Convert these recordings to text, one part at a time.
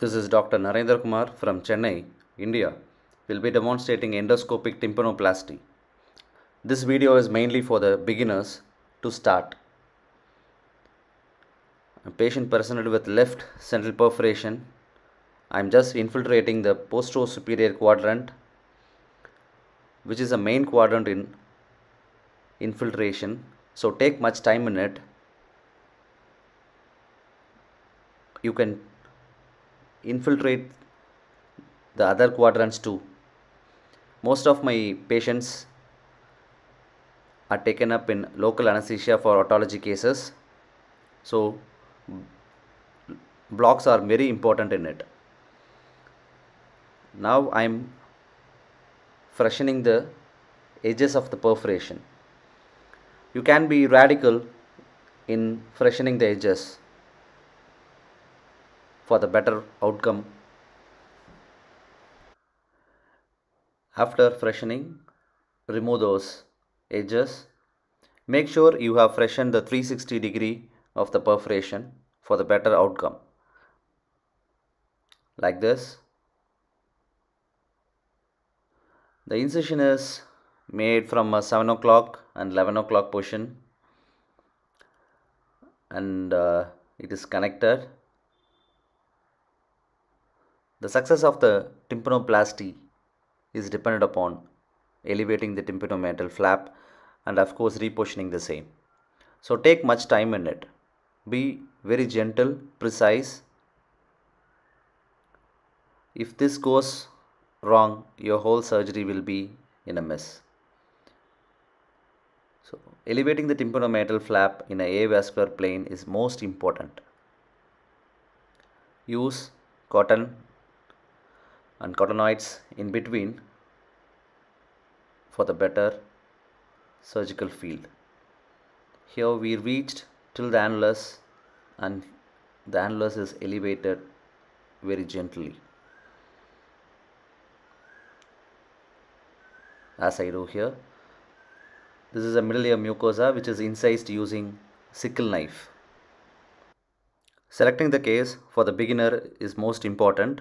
This is Dr. Narendra Kumar from Chennai, India. We'll be demonstrating endoscopic tympanoplasty. This video is mainly for the beginners to start. A patient presented with left central perforation. I'm just infiltrating the posterior superior quadrant which is the main quadrant in infiltration. So take much time in it. You can infiltrate the other quadrants too. Most of my patients are taken up in local anesthesia for autology cases. So blocks are very important in it. Now I am freshening the edges of the perforation. You can be radical in freshening the edges for the better outcome. After freshening, remove those edges. Make sure you have freshened the 360 degree of the perforation for the better outcome. Like this. The incision is made from 7 o'clock and 11 o'clock position and uh, it is connected the success of the tympanoplasty is dependent upon elevating the tympanometal flap and of course repositioning the same. So take much time in it. Be very gentle, precise. If this goes wrong, your whole surgery will be in a mess. So elevating the tympanometal flap in an avascular plane is most important. Use cotton and cottonoids in between for the better surgical field. Here we reached till the annulus and the annulus is elevated very gently. As I do here, this is a middle ear mucosa which is incised using sickle knife. Selecting the case for the beginner is most important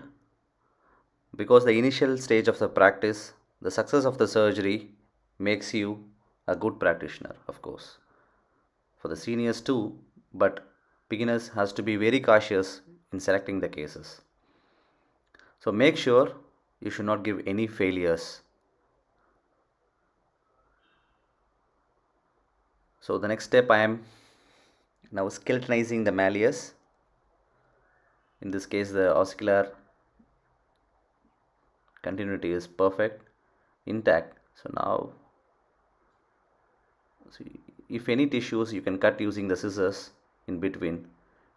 because the initial stage of the practice, the success of the surgery makes you a good practitioner, of course. For the seniors too, but beginners has to be very cautious in selecting the cases. So make sure you should not give any failures. So the next step I am now skeletonizing the malleus. In this case the oscular continuity is perfect intact so now see if any tissues you can cut using the scissors in between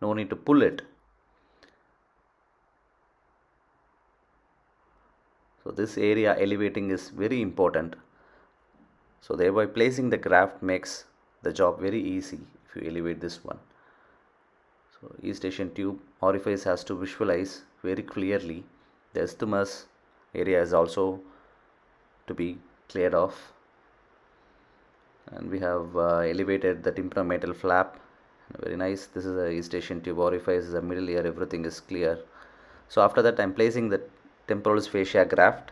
no need to pull it so this area elevating is very important so thereby placing the graft makes the job very easy if you elevate this one so East Asian tube orifice has to visualize very clearly the isthmus area is also to be cleared off and we have uh, elevated the tympanometal flap very nice this is a East tube orifice is a middle ear everything is clear so after that I'm placing the temporalis fascia graft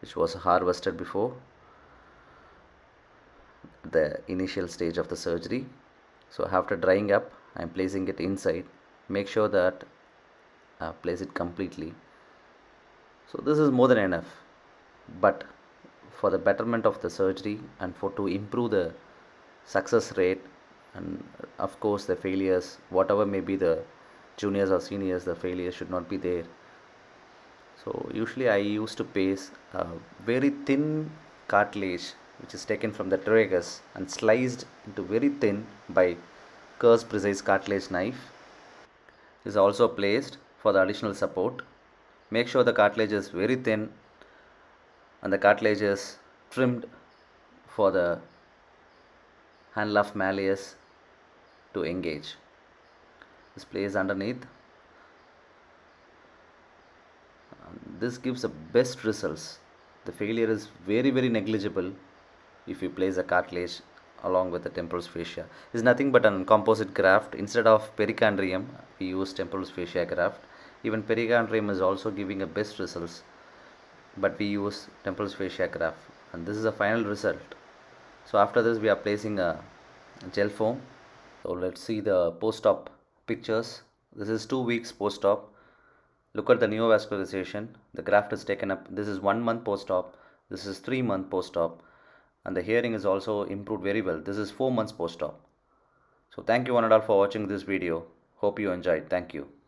which was harvested before the initial stage of the surgery so after drying up I'm placing it inside make sure that uh, place it completely so this is more than enough. But for the betterment of the surgery and for to improve the success rate and of course the failures, whatever may be the juniors or seniors, the failures should not be there. So usually I used to paste a very thin cartilage which is taken from the tragus and sliced into very thin by curved precise cartilage knife is also placed for the additional support Make sure the cartilage is very thin and the cartilage is trimmed for the handcuff malleus to engage. This place underneath. This gives the best results. The failure is very very negligible if you place a cartilage along with the temporal fascia It's nothing but an composite graft instead of pericandrium we use temporal fascia graft even perigantrium is also giving a best results, but we use Temple's fascia graft, and this is the final result. So after this, we are placing a gel foam. So let's see the post-op pictures. This is two weeks post-op. Look at the neovascularization. The graft is taken up. This is one month post-op. This is three month post-op, and the hearing is also improved very well. This is four months post-op. So thank you one and all for watching this video. Hope you enjoyed. Thank you.